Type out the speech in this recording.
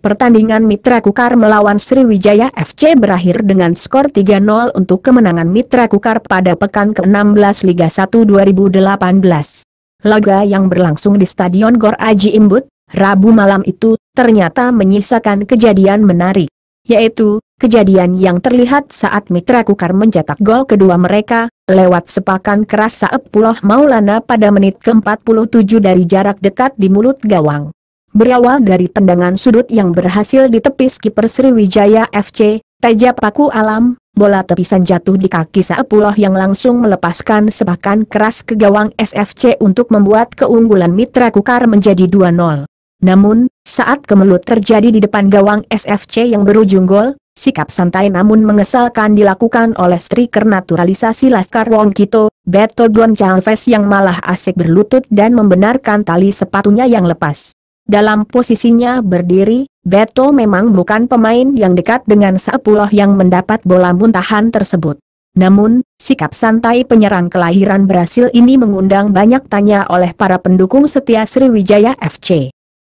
Pertandingan Mitra Kukar melawan Sriwijaya FC berakhir dengan skor 3-0 untuk kemenangan Mitra Kukar pada pekan ke-16 Liga 1 2018. Laga yang berlangsung di Stadion Gor Aji Imbut, Rabu malam itu, ternyata menyisakan kejadian menarik. Yaitu, kejadian yang terlihat saat Mitra Kukar mencetak gol kedua mereka, lewat sepakan keras Saep Puloh Maulana pada menit ke-47 dari jarak dekat di mulut gawang. Berawal dari tendangan sudut yang berhasil ditepis kiper Sriwijaya FC, Teja Paku Alam, bola tepisan jatuh di kaki Saepullah yang langsung melepaskan sepakan keras ke gawang SFC untuk membuat keunggulan Mitra Kukar menjadi 2-0. Namun, saat kemelut terjadi di depan gawang SFC yang berujung gol, sikap santai namun mengesalkan dilakukan oleh striker naturalisasi Laskar Wong Kito, Beto Goncalves yang malah asik berlutut dan membenarkan tali sepatunya yang lepas. Dalam posisinya berdiri, Beto memang bukan pemain yang dekat dengan sepuluh yang mendapat bola muntahan tersebut. Namun, sikap santai penyerang kelahiran Brasil ini mengundang banyak tanya oleh para pendukung setia Sriwijaya FC.